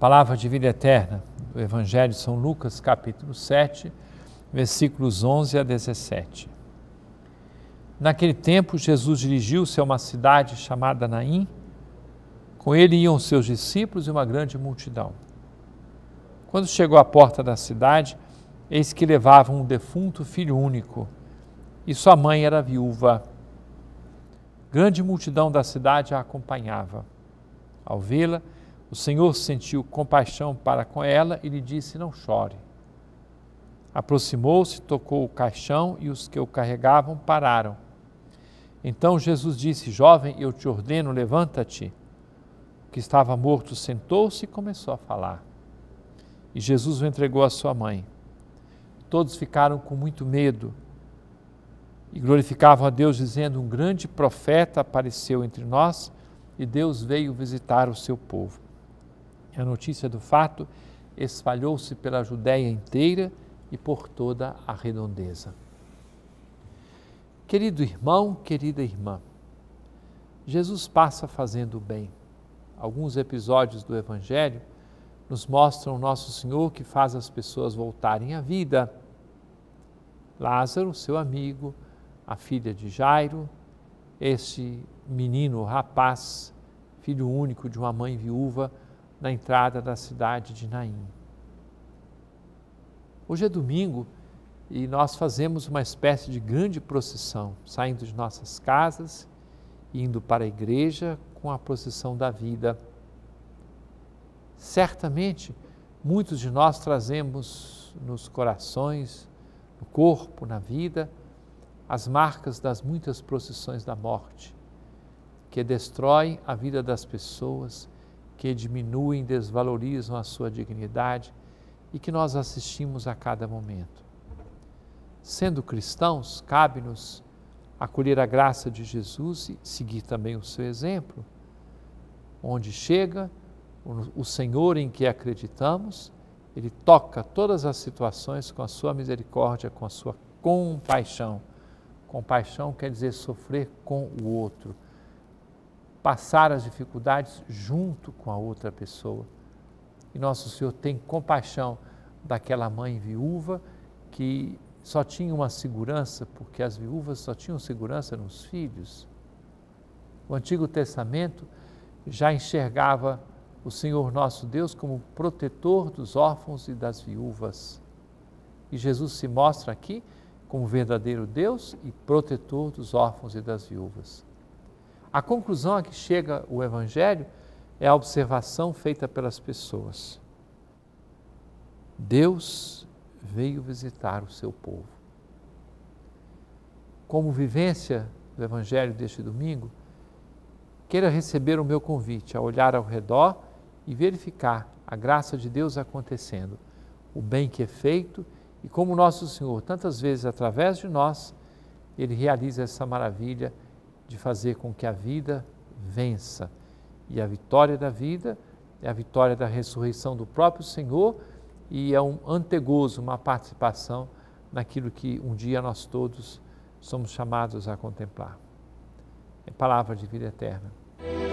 Palavra de vida eterna, do Evangelho de São Lucas, capítulo 7, versículos 11 a 17. Naquele tempo, Jesus dirigiu-se a uma cidade chamada Naim. Com ele iam seus discípulos e uma grande multidão. Quando chegou à porta da cidade, eis que levavam um defunto filho único, e sua mãe era viúva. Grande multidão da cidade a acompanhava. Ao vê-la, o Senhor sentiu compaixão para com ela e lhe disse: Não chore. Aproximou-se, tocou o caixão e os que o carregavam pararam. Então Jesus disse: Jovem, eu te ordeno, levanta-te. O que estava morto sentou-se e começou a falar. E Jesus o entregou à sua mãe. Todos ficaram com muito medo e glorificavam a Deus, dizendo: Um grande profeta apareceu entre nós e Deus veio visitar o seu povo a notícia do fato espalhou-se pela Judéia inteira e por toda a redondeza. Querido irmão, querida irmã, Jesus passa fazendo o bem. Alguns episódios do Evangelho nos mostram Nosso Senhor que faz as pessoas voltarem à vida. Lázaro, seu amigo, a filha de Jairo, este menino, rapaz, filho único de uma mãe viúva, na entrada da cidade de Naim. Hoje é domingo e nós fazemos uma espécie de grande procissão, saindo de nossas casas, indo para a igreja com a procissão da vida. Certamente, muitos de nós trazemos nos corações, no corpo, na vida, as marcas das muitas procissões da morte, que destroem a vida das pessoas, que diminuem, desvalorizam a sua dignidade e que nós assistimos a cada momento. Sendo cristãos, cabe-nos acolher a graça de Jesus e seguir também o seu exemplo. Onde chega o Senhor em que acreditamos, ele toca todas as situações com a sua misericórdia, com a sua compaixão. Compaixão quer dizer sofrer com o outro passar as dificuldades junto com a outra pessoa. E Nosso Senhor tem compaixão daquela mãe viúva que só tinha uma segurança, porque as viúvas só tinham segurança nos filhos. O Antigo Testamento já enxergava o Senhor nosso Deus como protetor dos órfãos e das viúvas. E Jesus se mostra aqui como verdadeiro Deus e protetor dos órfãos e das viúvas. A conclusão a que chega o Evangelho é a observação feita pelas pessoas. Deus veio visitar o seu povo. Como vivência do Evangelho deste domingo, queira receber o meu convite a olhar ao redor e verificar a graça de Deus acontecendo, o bem que é feito e como nosso Senhor, tantas vezes através de nós, ele realiza essa maravilha de fazer com que a vida vença. E a vitória da vida é a vitória da ressurreição do próprio Senhor e é um antegozo, uma participação naquilo que um dia nós todos somos chamados a contemplar. É palavra de vida eterna.